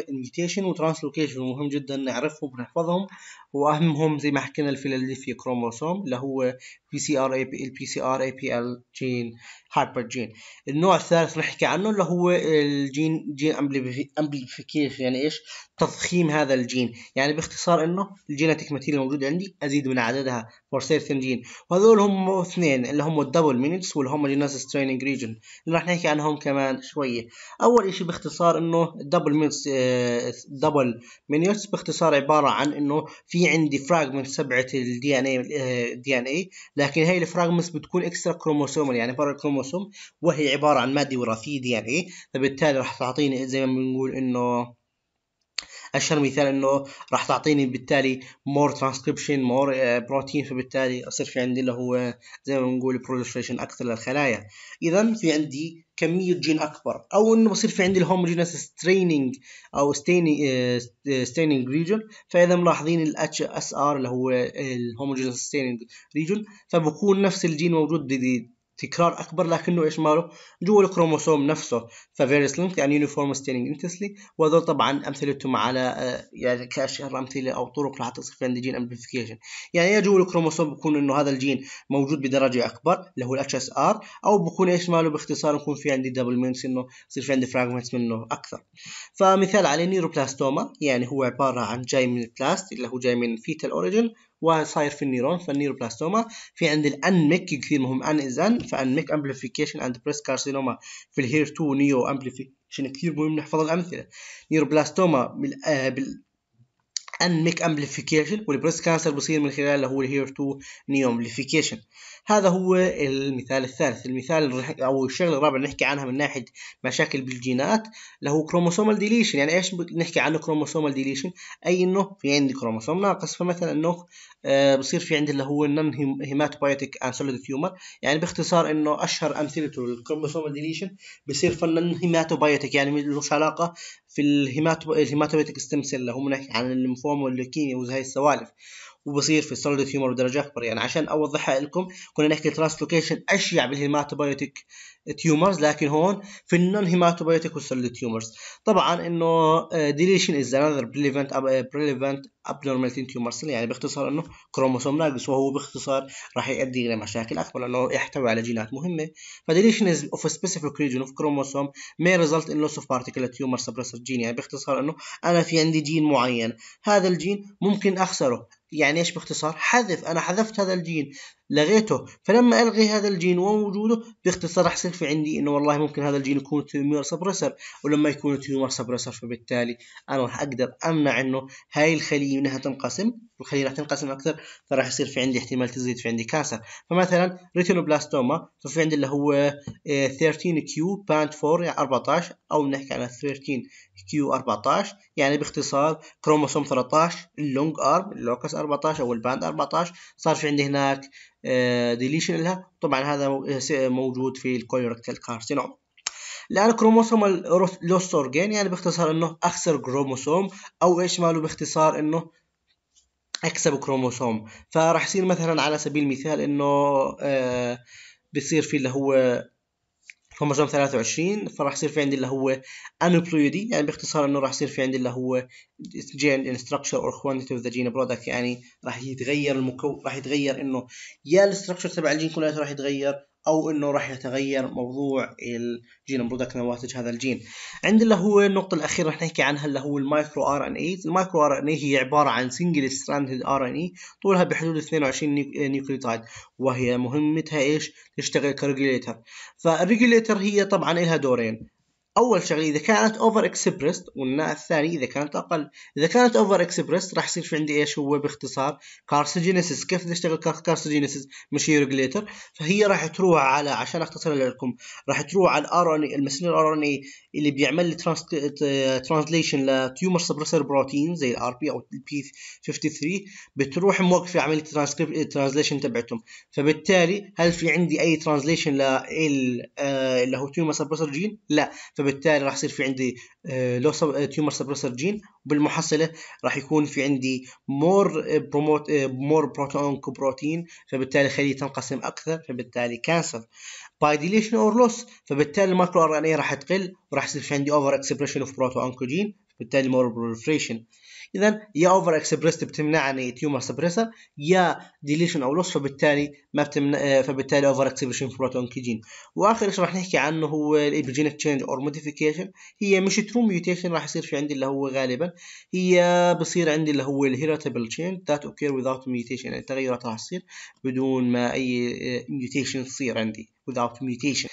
ميوتيشن وترانسلوكيشن مهم جدا نعرفهم ونحفظهم وأهمهم زي ما حكينا الفيلادلفيا كروموسوم اللي هو بي سي ار اي بي ال بي سي ار اي بي ال جين هايبر جين النوع الثالث نحكي عنه اللي هو الجين جين امبليفيكيشن يعني ايش تضخيم هذا الجين يعني باختصار انه الجيناتيك ماتيريال الموجودة عندي ازيد من عددها فور سيرتن جين وهذول هم اثنين اللي هم الدبل مينتس واللي هم ستريننج ريجن اللي راح نحكي عنهم كمان شوية أول شيء باختصار إنه دبل مينس دبل مينيوس باختصار عبارة عن إنه في عندي فراجمنت سبعة الدي إن إي دي إن إي لكن هاي الفراجمنتس بتكون إكسترا كروموسومال يعني برا الكروموسوم وهي عبارة عن مادة وراثية دي إن إي فبالتالي راح تعطيني زي ما بنقول إنه اشهر مثال انه راح تعطيني بالتالي مور ترانسكريبشن مور بروتين فبالتالي اصير في عندي اللي هو زي ما بنقول بروليفريشن اكثر للخلايا اذا في عندي كميه جين اكبر او انه بصير في عندي الهوموجينس ستريننج او ستيننج ريجون آه، فاذا ملاحظين الـ HSR اللي هو الهوموجينس ستيننج ريجون فبكون نفس الجين موجود تكرار اكبر لكنه ايش ماله جوا الكروموسوم نفسه ففيريس لينك يعني يونيفورم ستيرنج انتسلي وهذول طبعا امثلتهم على آه، يعني كاشهر امثله او طرق راح تصير عند جين امبليفيكيشن يعني يا جوا الكروموسوم بكون انه هذا الجين موجود بدرجه اكبر اللي هو الاتش اس ار او بكون ايش ماله باختصار يكون في عندي دبل مينس انه يصير في عندي فراجمنتس منه اكثر فمثال على نيروبلاستوما يعني هو عباره عن جاي من البلاست اللي هو جاي من فيتال اوريجن وصاير في النيرون فالنيروبلاستوما في عند الان ميك كثير مهم ان از ان فان ميك امبليفيكيشن اند بريس كارسينوما في الهير 2 نيو امبليفيكيشن كثير مهم نحفظ الامثله نيروبلاستوما بال, آه بال انميك امبليفيكيشن والبريست كانسر بصير من خلال اللي هو الهير 2 نيو امبليفيكيشن هذا هو المثال الثالث المثال او الشغله الرابعه اللي نحكي عنها من ناحيه مشاكل بالجينات اللي هو كروموسومال ديليشن يعني ايش نحكي عنه كروموسومال ديليشن اي انه في عندي كروموسوم ناقص فمثلا انه آه، بصير في عندي اللي هو نون هيماتوبايتيك انسوليد تيومر يعني باختصار انه اشهر امثلته للكروموسومال ديليشن بصير فنان هيماتوبايتيك يعني ملوش علاقه في الهيماتوبايتيك ستيم سيل اللي هو نحكي عن الليمفوما واللوكيميا وهي السوالف وبصير في السوليد تيومر بدرجه اكبر يعني عشان اوضحها لكم كنا نحكي ترانسلوكيشن اشيع بالهيماتوبايوتيك تيومرز لكن هون في النون هيماتوبايوتيك والسوليد تيومرز طبعا انه ديليشن از انذر بريليفنت بريليفنت ابنورمالتي تيومرز يعني باختصار انه كروموسوم ناقص وهو باختصار راح يؤدي الى مشاكل اكبر لانه يحتوي على جينات مهمه فديليشن از اوف سبيسيفيك ريجن اوف كروموسوم مي ريزلت ان لوس اوف بارتيكل تيومر سبريسر جين يعني باختصار انه انا في عندي جين معين هذا الجين ممكن اخسره يعني ايش باختصار حذف انا حذفت هذا الجين لغيته فلما الغي هذا الجين ووجوده باختصار راح يصير في عندي انه والله ممكن هذا الجين يكون تيومر سبريسر ولما يكون تيومر سبريسر فبالتالي انا راح اقدر امنع انه هاي الخليه انها تنقسم والخليه راح تنقسم اكثر فراح يصير في عندي احتمال تزيد في عندي كانسر فمثلا ريتينوبلاستوما في عندي اللي هو 13 آه، كيو باند 4 يعني 14 او بنحكي على 13 كيو 14 يعني باختصار كروموسوم 13 اللونج ارم اللوكس 14 او الباند 14 صار في عندي هناك ديليشن آه، لها طبعا هذا موجود في الكولوركتال كارسينوم الان كروموسوم لوس اورجين يعني باختصار انه اخسر كروموسوم او ايش ماله باختصار انه اكسب كروموسوم فراح يصير مثلا على سبيل المثال انه آه بصير في اللي هو كروموزوم 23 فراح يصير في عندي اللي هو انوبلويدي يعني باختصار انه راح يصير في عندي اللي هو جين ان ستراكشر اور كوانتيتي اوف ذا جين برودكت يعني راح يتغير المكون راح يتغير انه يا الاستراكشر تبع الجين كلياته راح يتغير او انه راح يتغير موضوع الجين برودكت نواتج هذا الجين عند اللي هو النقطه الاخيره راح نحكي عنها اللي هو المايكرو ار ان اي المايكرو ار ان اي هي عباره عن سنجل ستراندد ار ان اي طولها بحدود 22 نيوكليوتايد وهي مهمتها ايش تشتغل كريجليتر فالريجليتر هي طبعا لها دورين اول شغله اذا كانت اوفر اكسبرست والناء الثاني اذا كانت اقل اذا كانت اوفر اكسبرست راح يصير في عندي ايش هو باختصار كارسوجينيسيس كيف تشتغل كارسوجينيسيس مش ريجليتر فهي راح تروح على عشان اختصر لكم راح تروح على الار ان المسنجر الار ان اللي بيعمل لي ترانسليشن لتيومر سبريسر بروتين زي الار بي او البي 53 بتروح موقفه عمليه الترانسليشن تبعتهم فبالتالي هل في عندي اي ترانسليشن ل آه، اللي هو تيومر سبريسر جين لا فبالتالي راح يصير في عندي آه، لو تيومر سبريسر جين وبالمحصله راح يكون في عندي مور بروموت مور بروتون كوبروتين فبالتالي خليه تنقسم اكثر فبالتالي كانسر باي ديليشن اور لوس فبالتالي المايكرو ار ان اي راح تقل وراح يصير في عندي اوفر اكسبريشن اوف بروتون انكوجين بالتالي مور بروفريشن اذا يا اوفر اكسبريست بتمنعني تيومر سبريسر يا ديليشن او لوس فبالتالي ما بتمنع آه، فبالتالي اوفر اكسبريشن في بروتون كيجين واخر شيء راح نحكي عنه هو الابيجينيك تشينج اور موديفيكيشن هي مش ترو ميوتيشن راح يصير في عندي اللي هو غالبا هي بصير عندي اللي هو الهيرتابل تشينج ذات اوكير وذاوت ميوتيشن يعني التغيرات راح تصير بدون ما اي ميوتيشن آه، تصير عندي without mutation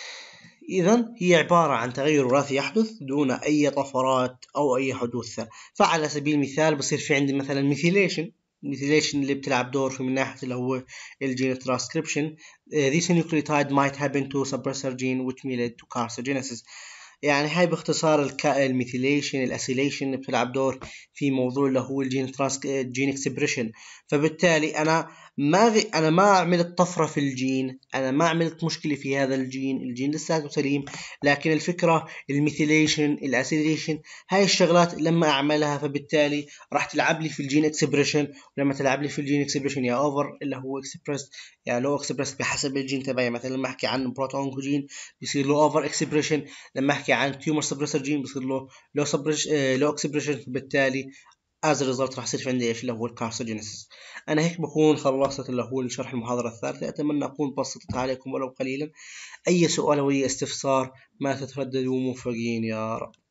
إذا هي عبارة عن تغير وراثي يحدث دون أي طفرات أو أي حدوث فعلى سبيل المثال بصير في عندي مثلا ميثيليشن الميثيليشن اللي بتلعب دور في من ناحية اللي هو الجين ترانسكريبشن uh, This nucleotide might happen to suppressor gene which may lead to carcinogenesis يعني هاي باختصار الميثيليشن الاسيليشن بتلعب دور في موضوع اللي هو الجين ترانسك... جين اكسبريشن فبالتالي انا ما غي... انا ما عملت طفره في الجين انا ما عملت مشكله في هذا الجين الجين لساته سليم لكن الفكره الميثيليشن الاسيديشن هاي الشغلات لما اعملها فبالتالي راح تلعب لي في الجين اكسبريشن ولما تلعب لي في الجين اكسبريشن يا اوفر اللي هو اكسبريس يا لو اكسبريس بحسب الجين تبعي مثلا لما احكي عن بروتون جين بيصير له اوفر اكسبريشن لما احكي عن تيومر سبريسر جين بيصير له لو سبريش... لو اكسبريشن فبالتالي از ريزلت راح يصير في عندي ايش اللي هو الكارسوجينيسيس انا هيك بكون خلصت اللي هو شرح المحاضره الثالثه اتمنى اكون بسطت عليكم ولو قليلا اي سؤال او اي استفسار ما تترددوا موفقين يا رب